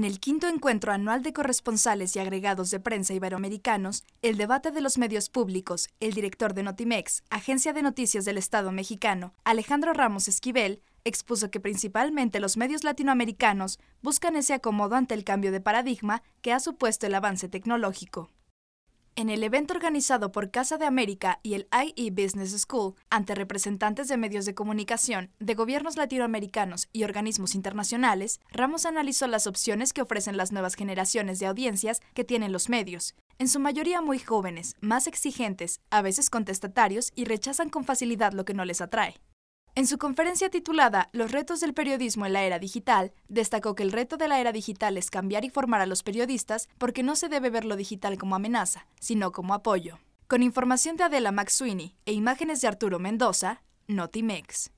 En el quinto encuentro anual de corresponsales y agregados de prensa iberoamericanos, el debate de los medios públicos, el director de Notimex, Agencia de Noticias del Estado mexicano, Alejandro Ramos Esquivel, expuso que principalmente los medios latinoamericanos buscan ese acomodo ante el cambio de paradigma que ha supuesto el avance tecnológico. En el evento organizado por Casa de América y el IE Business School, ante representantes de medios de comunicación, de gobiernos latinoamericanos y organismos internacionales, Ramos analizó las opciones que ofrecen las nuevas generaciones de audiencias que tienen los medios, en su mayoría muy jóvenes, más exigentes, a veces contestatarios y rechazan con facilidad lo que no les atrae. En su conferencia titulada Los retos del periodismo en la era digital, destacó que el reto de la era digital es cambiar y formar a los periodistas porque no se debe ver lo digital como amenaza, sino como apoyo. Con información de Adela McSweeney e imágenes de Arturo Mendoza, Notimex.